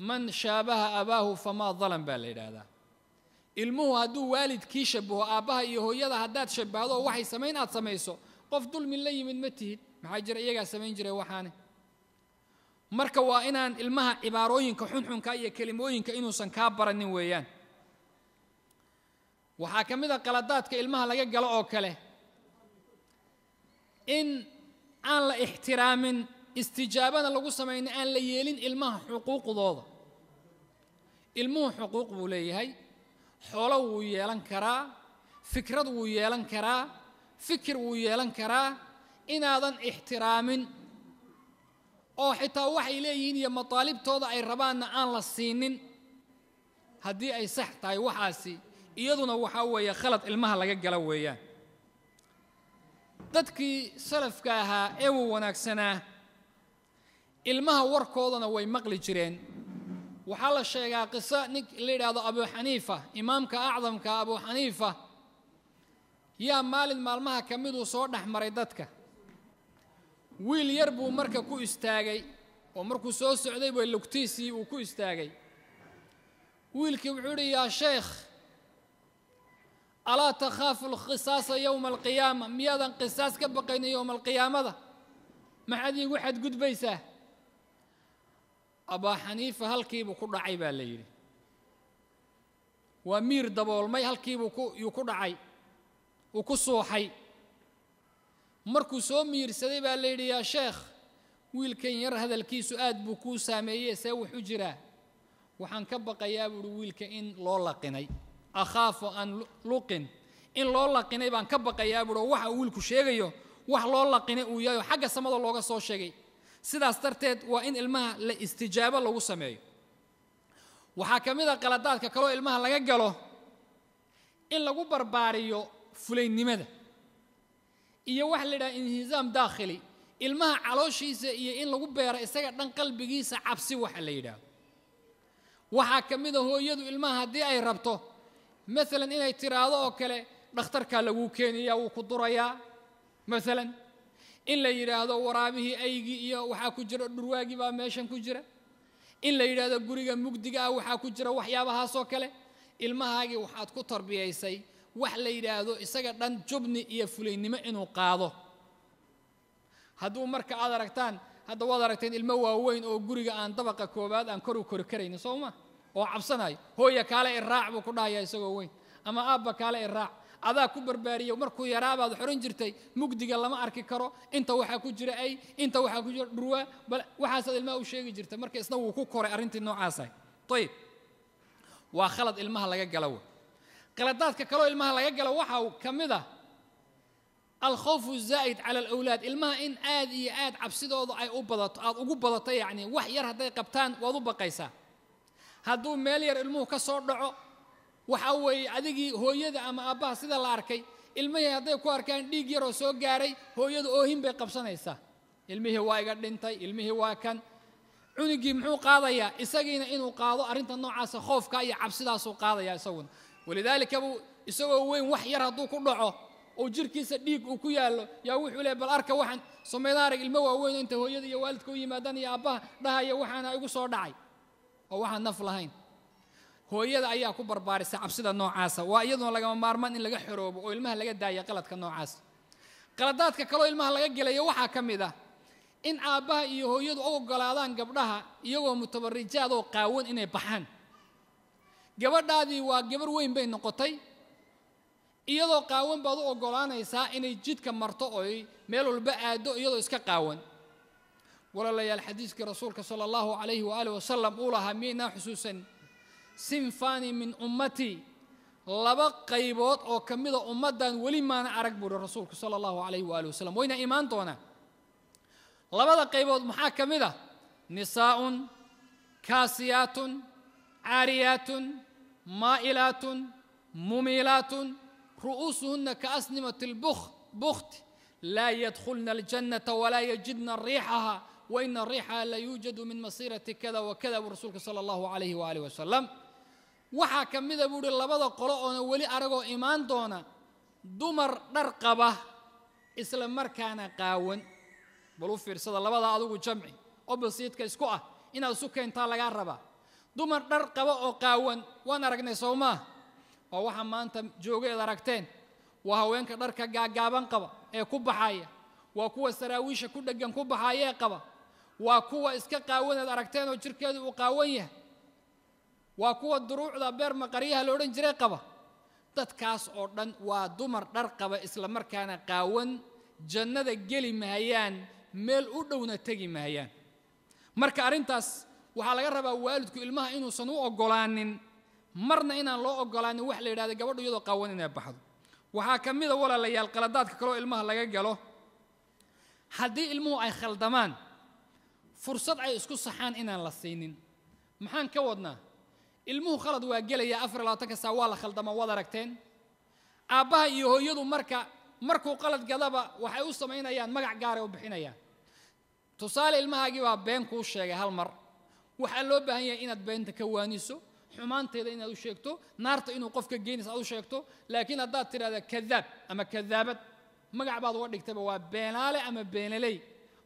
man shaabaha abaahu famaa dalam baa la yidhaahdaa ilmuhu hadduu waalidkii shabaho aabbaha iyo hooyada haddaad shabahdo waxay samayn aad samayso qof dulmi la yimid ma tihid maxaa jira iyagaa samayn jiray waxaane marka waa inaan ilmaha cibaarooyinka xunxunka iyo kelimooyinka inuusan kaa baranin weeyaan waxaa ka mid a ah qaladaadka ilmaha laga galo oo kale in aan la ixtiraamin istijaabada lagu samayna aan la yeelin ilmaha xuquuqdooda ilmuhu xuquuq buu leeyahay xoolo wuu yeelan karaa fikrad wuu yeelan karaa fikir wuu yeelan karaa inaadan ixtiraamin oo xitaa waxay leeyihiin iyo mataalibtooda ay rabaanna aan la siinin haddii ay sax tahay waxaasi iyaduna waxaa weeye khalad ilmaha laga gala weeyaan dadkii salafka ahaa ee wuu wanaagsanaa ilmaha warkoodana way maqli jireen waxaa la sheegaa qiso nin la yidhaahdo abu xaniifa imaamka acdamka abu xaniifa yaa maalin maalmaha ka miduu soo dhex maray dadka wiil yar buu marka ku istaagay oo markuu soo socday bay lugtiisii uu ku istaagay wiilkii wuxuu idhi yaa sheekh alaa takhaafu lqisaasa yowma alqiyaama miyaadan qisaas ka baqaynin yowma alqiyaamada maxaad iigu xadgudbaysaa abaa xaniifa halkiibuu ku dhacay baa la yidhi waa miir daboolmay halkiibuu ku yuu ku dhacay uu ku suuxay markuu soo miirsaday baa la yidhi yaa sheekh wiilkan yar hadalkiisu aad buu kuu saameeyey see wuxu jiraa waxaan ka baqayaa buuhi wiilka in loo laqinay akhaafu an luqin in loo laqinay baan ka baqayaa buuhi oo waxa uu wiilku sheegayo wax loo laqinay uu yahay oo xagga samada looga soo sheegay sidaas darteed waa in ilmaha la istijaabo lagu sameeyo waxaa ka mid a qaladaadka kaloo ilmaha laga galo in lagu barbaariyo fulaynimada iyo waxa la yidhaha inhizaam daakhili ilmaha calooshiisa iyo in lagu beero isaga dhan qalbigiisa cabsi waxa la yidhaahdo waxaa ka mid a hooyadu ilmaha haddii ay rabto maalan inay tiraahdo oo kale dhakhtarkaa laguu keenayaa wuu ku durayaa maalan in la yidhaahdo waraabihii aygii iyo waxaa ku jira dhurwaagii baa meeshan ku jira in la yidhaahdo guriga mugdiga ah waxaa ku jira waxyaabahaasoo kale ilmahaagii waxaad ku tarbiyaysay wax la yidhaahdo isaga dhan jubni iyo fulaynimo inuu qaado hadduu marka aad aragtaan hadda waad aragteen ilmo waaweyn oo guriga aan dabaqa koowaad aan koru kori karaynin soo ma oo cabsanayo hooya kaale iraac buu ku dhahayaa isagoo weyn ama aabba kaale iraac adaa ku barbaariyo markuu yaraabaad xoran jirtay mugdiga lama arki karo inta waxaa ku jira ay inta waxaa ku jira dhurwa bal waxaasaad ilmaha u sheegi jirtay marka isna wuu ku koray arrintii noocaasah ayib waa khalad ilmaha laga galaw khaladaadka kaloo ilmaha laga gala waxa ka mid ah alkhawfu zaa'id cala alawlaad ilmaha in aad iyo aad cabsidooda ay u badato aad ugu badato yacni wax yar hadday qabtaan waad u baqaysaa hadduu meel yar ilmuhu ka soo dhaco waxaa weeye adigii hooyada ama aabbaha sida la arkay ilmihii hadday ku arkaan dhiig yaroo soo gaaray hooyadu oohin bay qabsanaysaa ilmihii waa iga dhintay ilmihii waa kan cunugii muxuu qaadayaa isagiina inuu qaado arrinta noocaasa khoofka iyo cabsidaasuu qaadaya isaguna walidaalika buu isagoo weyn wax yar hadduu ku dhaco oo jirkiisa dhiig uu ku yaallo yaa wuxuu leey bal arka waxaan somaydaarag ilmo waaweyn inta hooyada iyo waalidka u yimaadaan iyo aabbaha dhahaya waxaana igu soo dhacay oo waxaan naf lahayn hooyada ayaa ku barbaarisa cabsida noocaasa waa iyaduna lagama maarmaan in laga xoroobo oo ilmaha laga daaya qaladka noocaas qaladaadka kaleo ilmaha laga gelaya waxaa ka mid ah in aabbaha iyo hooyadu u ogolaadaan gabdhaha iyagoo mutabarijaad oo qaawan inay baxaan gabadhaadii waa gabar weyn bay noqotay iyadoo qaawan baad u ogolaanaysaa inay jidka marto oy meel walba aado iyadoo iska qaawan walaalayaal xadiiskii rasuulka sala allahu calayhi waaali wasalam uu lahaa miyaynaa xusuusan sinfani min ummatii laba qaybood oo ka mida ummaddan weli maana arag buuhi rasuulku sala allahu calayhi waali wasalam wayna imaan doonaa labada qaybood maxaa ka mid ah nisaaun kaasiyaatun caariyaatun maa'ilaatun mumiilaatun ru'uusuhunna ka asnimati lbukhti laa yadkhulna aljannata walaa yajidna riixaha waina riixaha la yuujadu min masiirati kada wakada buu rasuulku sala allahu calayhi waaalih wasalam waxaa ka mida buu uhi labada qolo oona weli aragoo imaan doona dumar dhar qaba isla markaana qaawan bal u fiirsada labadaa adugu jamci oo isku ah inaad isu keentaa lagaa rabaa dumar dhar qaba oo qaawan waan aragnay soo maa waa waxa maanta jooga eed aragteen waa haweenka dharka gaagaaban qaba ee ku baxaya waa kuwa saraawiisha ku dheggan ku baxaya ee qaba waa kuwa iska qaawan eed aragteen oo jirkeedu uu qaawan yahay waa kuwa duruucda beer maqaryaha la odhan jiray qaba dadkaas oo dhan waa dumar dhar qaba isla markaana qaawan jannada geli mahayaan meel u dhowna tegi mahayaan marka arrintaas waxaa laga rabaa waalidku ilmaha inuusan u ogolaanin marna inaan loo ogolaanin wax la yidhahda gabadhu iyadoo qaawan inay baxdo waxaa ka mida walaalayaal qaladaadka kaleoo ilmaha laga galo haddii ilmuhu ay khaldamaan fursad ay isku saxaan inaan la siinin maxaan ka wadnaa ilmuhu khalad waa gelaya afar labaatanka waa la khaldama waad aragteen aabbaha iyo hooyadu marka markuu qalad gadaba waxay u samaynayaan magac gaaray u bixinayaan tusaale ilmahaagii baa been kuu sheegay hal mar waxaa loo baahan yahay inaad beenta ka waaniso xumaanteeda inaad u sheegto naarta inuu qofka geynaysa aad u sheegto laakiin haddaad tidhahda kadaab ama kadaabad magac baad uga dhigtayba waa beenaale ama beenaley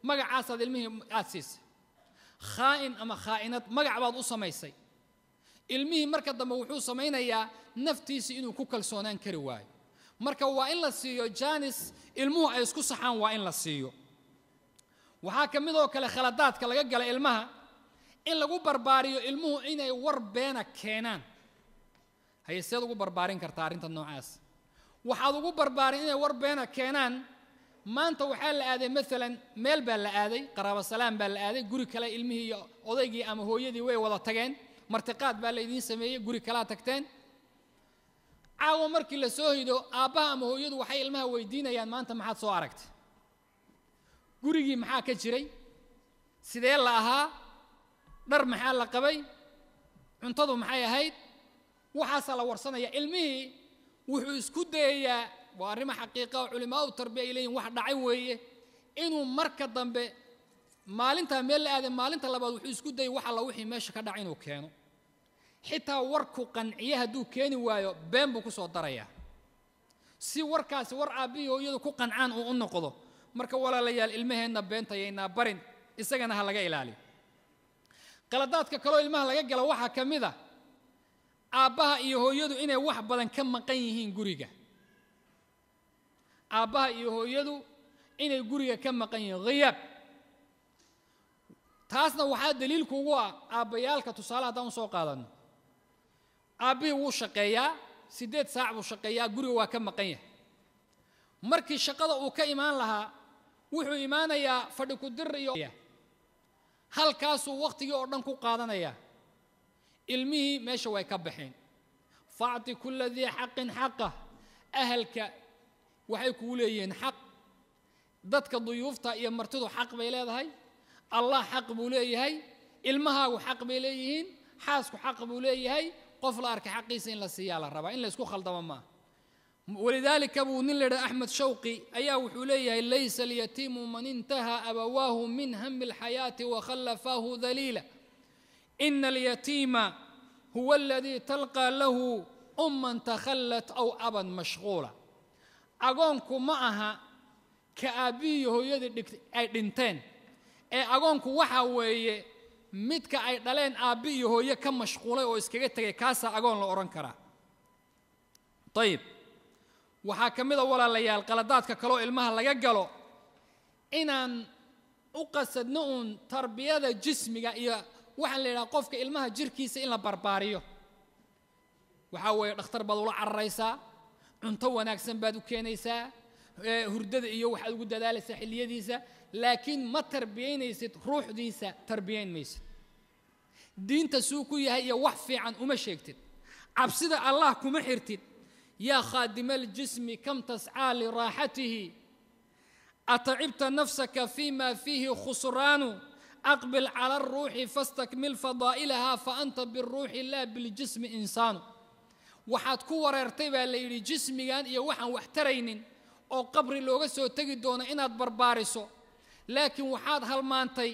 magacaasaad ilmihii aad siisay khaa'in ama khaa'inad magac baad u samaysay ilmihii marka dambe wuxuu samaynayaa naftiisi inuu ku kalsoonaan kari waayo marka waa in la siiyo janis ilmuhu ay isku saxaan waa in la siiyo waxaa ka mid oo kale khaladaadka laga gala ilmaha in lagu barbaariyo ilmuhu inay war beena keenaan hayay ugu barbaarin kartaa arrinta noocaas waxaad ugu barbaarin inay war beena keenaan maanta waxaa la aaday maalan meel baa la aaday qaraabo salaam baa la aaday guri kale ilmihii iyo odaygii ama hooyadii way wada tageen martiqaad baa laydiin sameeyey guri kalaa tagteen caawa markii la soo hido aabbaha ama hooyadu waxay ilmaha weydiinayaan maanta maxaad soo aragtay gurigii maxaa ka jiray sidee la ahaa dhar maxaa la qabay cuntadu maxay ahayd waxaasaa la warsanaya ilmihii wuxuu isku dayayaa waa arrimo xaqiiqa oo culimaau tarbiya ay leeyihin wax dhacay weeye inuu marka dambe maalintaa meel la aaday maalinta labaad wuxuu isku dayay wax alla wixii meesha ka dhaca inuu keeno xitaa warku qanciye hadduu keeni waayo been buu ku soo darayaa si warkaasi war aabbihii hooyadu ku qancaan uu u noqdo marka walaalayaal ilmaheenna beenta barin isagana ha laga ilaaliyo qaladaadka kaloo ilmaha laga gala waxaa ka mid ah aabbaha iyo hooyadu inay wax badan ka maqan yihiin guriga aabbaha iyo hooyadu inay guriga ka maqan yihiin khiyaab taasna waxaa daliilku ugu ah aabbayaalka tusaale haddaan usoo qaadano aabbihii wuu shaqeeyaa siddeed saac buu shaqeeyaa guriga waa ka maqan yahay markii shaqada uu ka imaan lahaa wuxuu imaanayaa fadhi kudir iyo halkaasuu wakhtigii oo dhan ku qaadanayaa ilmihii meesha way ka baxeen faacti kulla dii xaqin xaqa ahalka waxay kugu leeyihiin xaq dadka duyuufta iyo martidu xaq bay leedahay allah xaq buu leeyahay ilmahaagu xaq bay leeyihiin xaasku xaq buu leeyahay qof la arka xaqiisa in la siiyaa la rabaa in la isku khaldamo maaha walidaalika buu nin laydhaha axmed shawqi ayaa wuxuu leeyahay laysa lyatiimu man intahaa abawaahu min hami اlxayaati wakhallafaahu daliila ina alyatiima huwa aladii talqaa lahu umman takhallat aw aban mashquula agoonku ma aha ka aabbihiiyo hooyadii ay dhinteen ee agoonku waxaa weeye midka ay dhaleen aabbi iyo hooye ka mashquulay oo iskaga tegay kaasaa agoon la odhan karaa ayib waxaa ka mid a walaalayaal qaladaadka kaleo ilmaha laga galo inaan u qasadno uun tarbiyada jismiga iyo waxaan la yidhaha qofka ilmaha jirkiisa in la barbaariyo waxaa weeye dhakhtar baad ula cararaysaa cunto wanaagsan baad u keenaysaa hurdada iyo waxaad ugu dadaalaysaa xilliyadiisa laakiin ma tarbiyaynaysid ruuxdiisa tarbiyayn maysid diinta suu ku yahay iyo wax fiican uma sheegtid cabsida allah kuma xirtid yaa khaadima aljismi kam tascaa liraaxatihi atacibta nafsaka fii ma fiihi khusraanu aqbil cala aruuxi fastakmil fadaa'ilaha faanta biruuxi laa biljismi insaanu waxaad ku wareertay baa la yidhi jismigan iyo waxaan wax taraynin oo qabri looga soo tegi doono inaad barbaariso laakiin waxaad halmaantay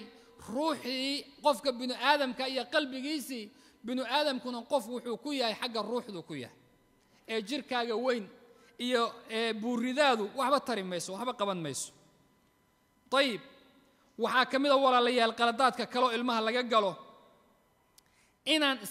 ruuxii qofka binu aadamka iyo qalbigiisii binu aadamkuna qof wuxuu ku yahay xagga ruuxdu ku yahay ee jirkaaga weyn iyo ee buuridaadu waxba tari mayso waxba qaban mayso ayib waxaa ka mid a walaalayaal qaladaadka kaloo ilmaha laga galo inaan